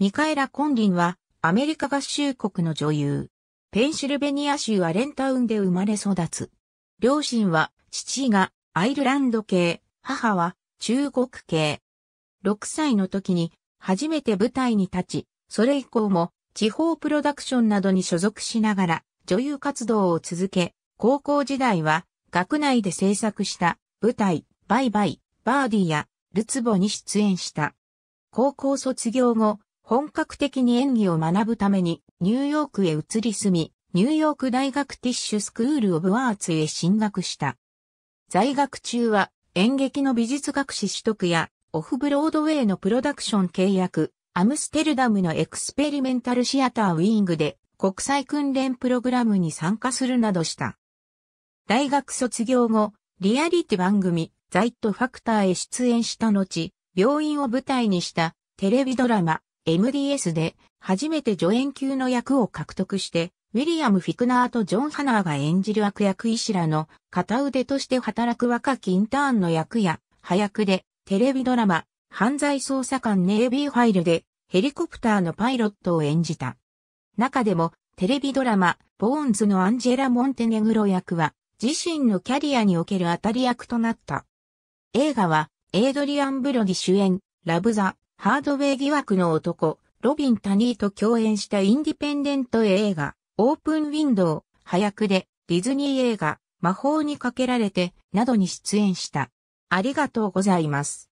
ミカエラ・コンリンは、アメリカ合衆国の女優。ペンシルベニア州アレンタウンで生まれ育つ。両親は、父がアイルランド系、母は中国系。6歳の時に、初めて舞台に立ち、それ以降も、地方プロダクションなどに所属しながら、女優活動を続け、高校時代は、学内で制作した、舞台、バイバイ、バーディや、ルツボに出演した。高校卒業後、本格的に演技を学ぶためにニューヨークへ移り住み、ニューヨーク大学ティッシュスクール・オブ・アーツへ進学した。在学中は演劇の美術学士取得やオフブロードウェイのプロダクション契約、アムステルダムのエクスペリメンタルシアターウィングで国際訓練プログラムに参加するなどした。大学卒業後、リアリティ番組、ザイットファクターへ出演した後、病院を舞台にしたテレビドラマ、MDS で初めて助演級の役を獲得して、ウィリアム・フィクナーとジョン・ハナーが演じる悪役医師らの片腕として働く若きインターンの役や、早役でテレビドラマ、犯罪捜査官ネイビーファイルでヘリコプターのパイロットを演じた。中でもテレビドラマ、ボーンズのアンジェラ・モンテネグロ役は自身のキャリアにおける当たり役となった。映画はエイドリアン・ブロディ主演、ラブ・ザ・ハードウェイ疑惑の男、ロビン・タニーと共演したインディペンデント映画、オープンウィンドウ、早くで、ディズニー映画、魔法にかけられて、などに出演した。ありがとうございます。